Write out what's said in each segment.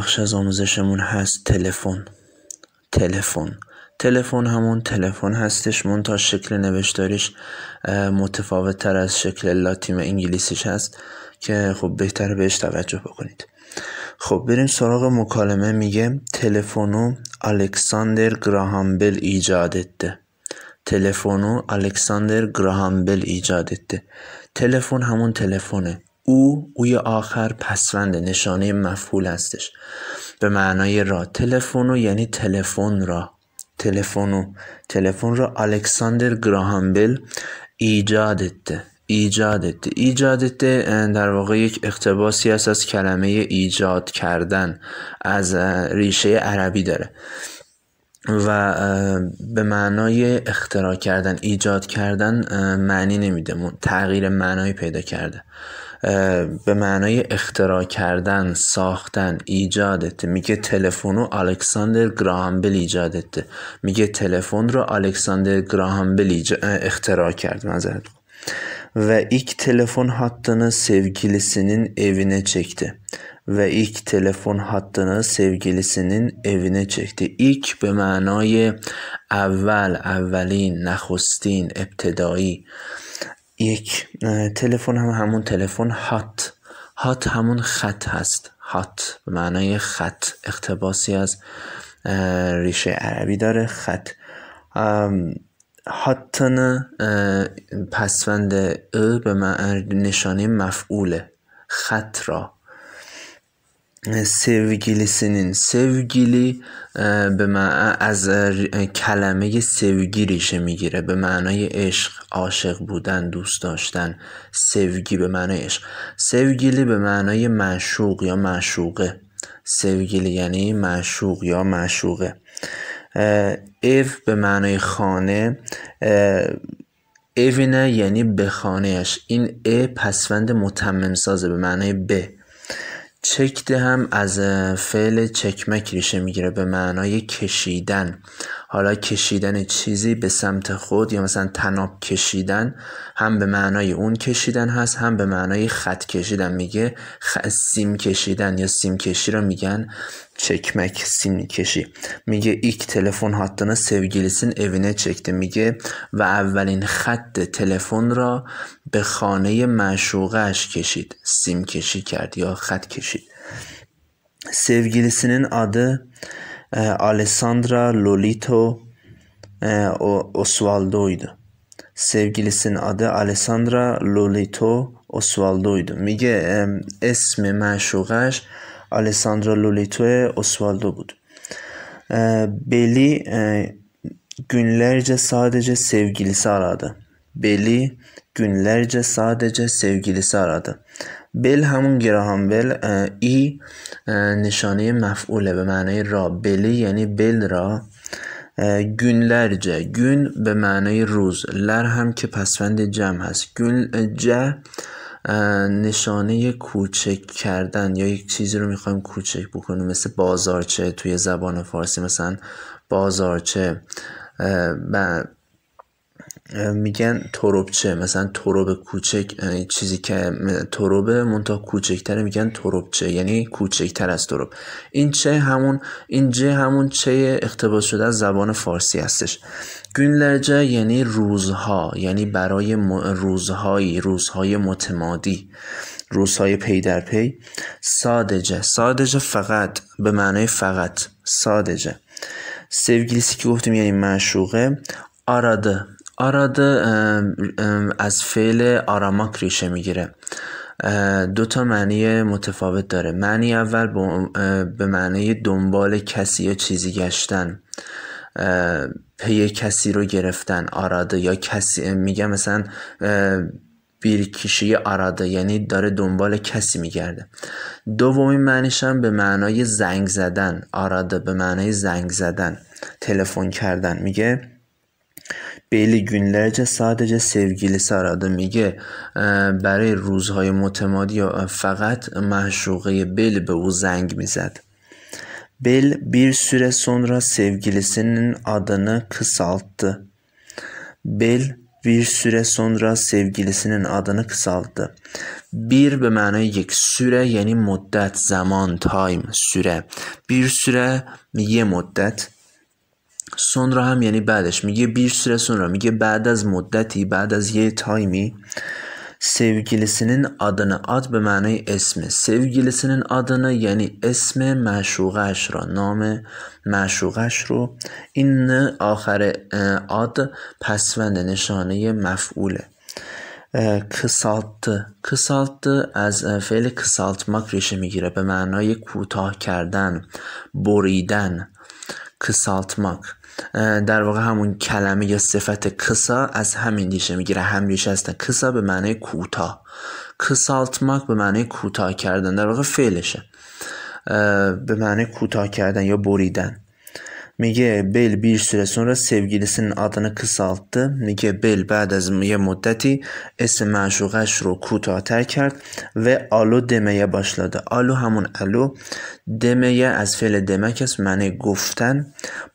بخش از آموزشمون هست تلفن تلفن تلفن همون تلفن هستش مون تا شکل نوشتاریش متفاوت تر از شکل و انگلیسیش هست که خب بهتر بهش توجه بکنید خب بریم سراغ مکالمه میگه تلفنو الکساندر بل ایجاد اده تلفنو الکساندر بل ایجاد اده تلفن همون تلفنه او اوی آخر پسوند نشانه مفعول هستش به معنای را تلفن یعنی تلفن را تلفن تلفن را الکساندر گراهامبل ایجاد اته ایجاد ایجاد در واقع یک اقتباسی است از کلمه ایجاد کردن از ریشه عربی داره و به معنای اختراع کردن ایجاد کردن معنی نمیده تغییر معنایی پیدا کرده به معنای اختراع کردن ساختن ایجادت میگه تلفن رو الکساندر بل ایجادت میگه تلفن رو الکساندر بل اختراع کرد məzəl خب. و ایک تلفن hattını سوگیلیسینین اوینه çekti. و ایک تلفن hattını سوگیلیسینین اوینه چکتی ایک به معنای اول اولین نخستین ابتدایی یک تلفن هم همون تلفن هات هات همون خط هست هات به معنای خط اقتباسی از ریشه عربی داره خط هاتن پسوند ا به نشانه مفعوله خط را sevgilisinin sevgili به معنای از کلمه سوگی ریشه میگیره به معنای عشق عاشق بودن دوست داشتن سوگی به معنای عشق سوگیلی به معنای معشوق یا معشوقه سوگیلی یعنی معشوق یا معشوقه ev به معنای خانه اوینه یعنی به خانهش این ا پسوند متمم سازه به معنای به چکته هم از فعل چکمک ریشه میگیره به معنای کشیدن حالا کشیدن چیزی به سمت خود یا مثلا تناب کشیدن هم به معنای اون کشیدن هست هم به معنای خط کشیدن میگه خ... سیم کشیدن یا سیم کشی رو میگن چکمک سیم کشی میگه ایک تلفن hattını سوگیلیسین اوینه چکته میگه و اولین خط تلفن را به خانه مشوقش کشید. سیم کشی کرد یا خط کشید. سوگیلیسینین آده، Ee, Alessandra Lolito e, Osvaldo'ydu. Sevgilisinin adı Alessandra Lolito Osvaldo'ydu. Mige e, esmi menşuğaş Alessandra Lolito e Osvaldo budu. E, Beli e, günlerce sadece sevgilisi aradı. Beli günlerce sadece sevgilisi aradı. بل همون گراهام بل ای نشانه مفعوله به معنای را بلی یعنی بل را لرجه گون به معنای روز لر هم که پسوند جمع هست جه نشانه کوچک کردن یا یک چیزی رو میخوایم کوچک بکنیم مثل بازارچه توی زبان فارسی مثلا بازارچه میگن تروبچه مثلا تروب کوچک یعنی چیزی که تروبه مونتا کوچکتر میگن تروبچه یعنی کوچکتر از تروب این چه همون این همون چه اقتباس شده از زبان فارسی هستش گونلرجه یعنی روزها یعنی برای روزهای روزهای متمادی روزهای پی در پی سادجه سادجه فقط به معنای فقط سادجه سوگلیسی که گفتیم یعنی معشوقه آراده آراده از فعل آراماک ریشه میگیره دو تا معنی متفاوت داره معنی اول به معنی دنبال کسی یا چیزی گشتن پی کسی رو گرفتن آراده یا کسی میگه مثلا بیرکیشی آراده یعنی داره دنبال کسی میگرده دومین معنیش هم به معنای زنگ زدن آراده به معنای زنگ زدن تلفن کردن میگه بلی günlerce sadece sevgilisi aradı میگه برای روزهای متمادی فقط معشوقه بل به او زنگ میزد Bel bir süre sonra sevgilisinin adını kısalttı. Bel bir süre sonra sevgilisinin adını kısalttı. Bir به معنای یک süre یعنی مدت زمان تایم süre bir süre یه مدت سون را هم یعنی بعدش میگه بیر سره سون را میگه بعد از مدتی بعد از یه تایمی سیوگیلسنین آدنه آد به معنی اسم سیوگیلسنین آدنه یعنی اسم معشوقش را نام معشوقش رو این آخر آد پسوند نشانه مفعوله کسالت کسالت از فعل کسالتماک ریشه میگیره به معنای کوتاه کردن بریدن کسالتماک در واقع همون کلمه یا صفت کسا از همین دیشه میگیره هم ریشه هستن کسا به معنی کوتاه مک به معنی کوتاه کردن در واقع فعلشه به معنی کوتاه کردن یا بریدن میگه بیل bir süre sonra sevgilisinin adını kısalttı. میگه بیل بعد از یه مدتی اسم معشوقش رو کوتاهتر کرد و آلو دمه باشلاده آلو همون آلو دمه از فعل دمک است معنی گفتن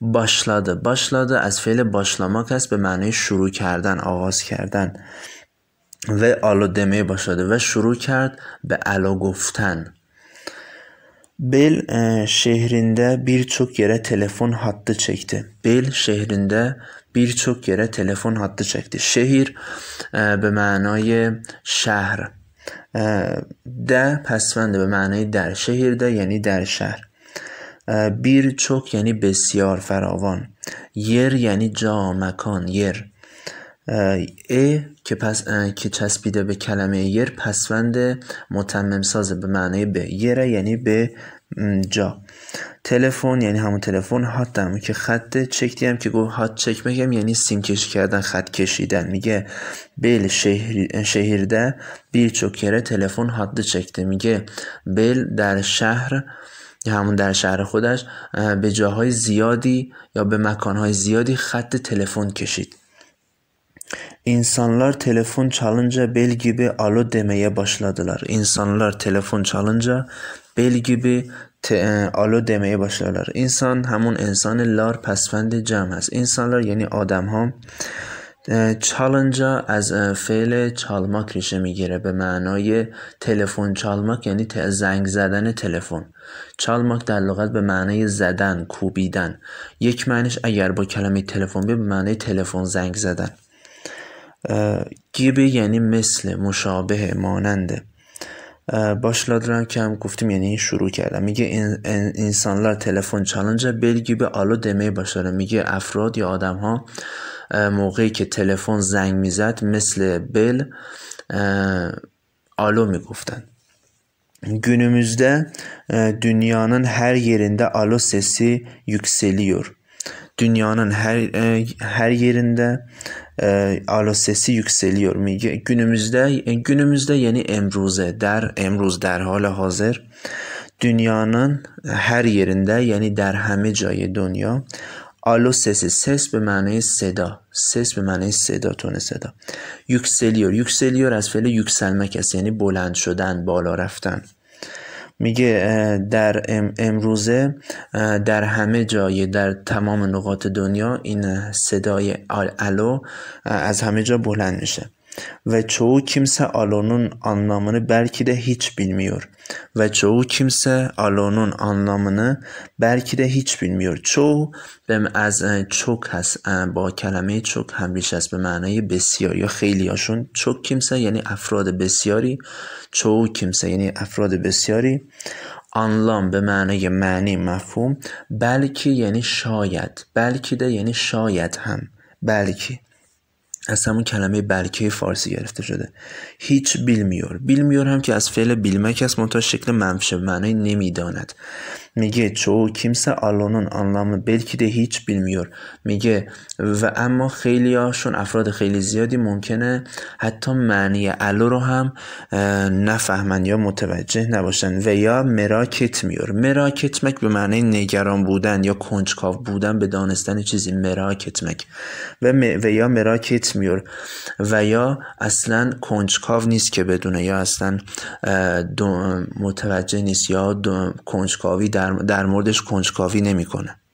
باشلاده باشلاده از فعل باشلاماک است به معنی شروع کردن آغاز کردن و آلو دمه باشلاده و شروع کرد به آلو گفتن Bel şehrinde bir çox yerə telefon hattı çəkdi. Bel şehrinde bir çox yerə telefon hattı çəkdi. Şəhər bə mənayə şəhər. Də pəsvəndə bə mənayə dər şəhərdə, yəni dər şəhər. Bir çox, yəni besiyar fəravan. Yer, yəni ca, məkan, yer. ا که پس که چسبیده به کلمه یر پسوند متمم سازه به معنی به یره یعنی به جا تلفن یعنی همون تلفن هاتم که خط چکتیم که گفت هات چک میگم یعنی سیم کش کردن خط کشیدن میگه بیل شهر شهرده بیل چوکره تلفن هات چکته میگه بیل در شهر همون در شهر خودش به جاهای زیادی یا به مکانهای زیادی خط تلفن کشید İnsanlar تلفن çalınca bel آلو alo demeye başladılar. تلفن telefon çalınca آلو دمه باشلار انسان همون انسان لار پسفند جمع هست انسان یعنی آدم ها چالنجا از فعل چالماک ریشه میگیره به معنای تلفن چالماک یعنی زنگ زدن تلفن چالماک در لغت به معنای زدن کوبیدن یک معنیش اگر با کلمه تلفن به معنای تلفن زنگ زدن گیبه یعنی مثل مشابه ماننده باش رو که هم گفتیم یعنی شروع کردم میگه انسانlar تلفن چالنجا بلگی به آلو دمه باشاره میگه افراد یا آدم ها موقعی که تلفن زنگ میزد مثل بل آلو میگفتن Günümüzde dünyanın her yerinde alo sesi yükseliyor. dünyanın her her yerinde alo sesi yükseliyor günümüzde günümüzde yani emruze der امروز در حال hazır. dünyanın her yerinde yani derhamecaye dünya alo sesi ses be manayı seda ses be manayı seda tona seda yükseliyor yükseliyoruz fele yükselmek asleni boland şudan bala رفتen میگه در امروزه در همه جای در تمام نقاط دنیا این صدای الو از همه جا بلند میشه و çoğu kimse آلونون anlamını belki de hiç bilmiyor. و چوو kimse آلونون anlamını belki ده هیچ bilmiyor. Çoğu بم از چوک هست با کلمه چوک هم بیش است به معنای بسیار یا خیلی هاشون چوک کیمسه یعنی افراد بسیاری چوو کیمسه یعنی افراد بسیاری آنلام به معنای معنی مفهوم بلکی یعنی شاید بلکه ده یعنی شاید هم بلکی از همون کلمه برکه فارسی گرفته شده هیچ بیلمیور بیلمیور هم که از فعل بیلمک است منتها شکل منفشه معنای نمیداند میگه چو کیمس آلونون آنلامه بلکی ده هیچ بیلمیور میگه و اما خیلی هاشون افراد خیلی زیادی ممکنه حتی معنی الو رو هم نفهمن یا متوجه نباشن و یا مراکت میور مراکت مک به معنی نگران بودن یا کنجکاو بودن به دانستن چیزی مراکت مک و, یا مراکت میور و یا اصلا کنجکاو نیست که بدونه یا اصلا متوجه نیست یا دو... کنجکاوی در در, موردش کنجکاوی نمیکنه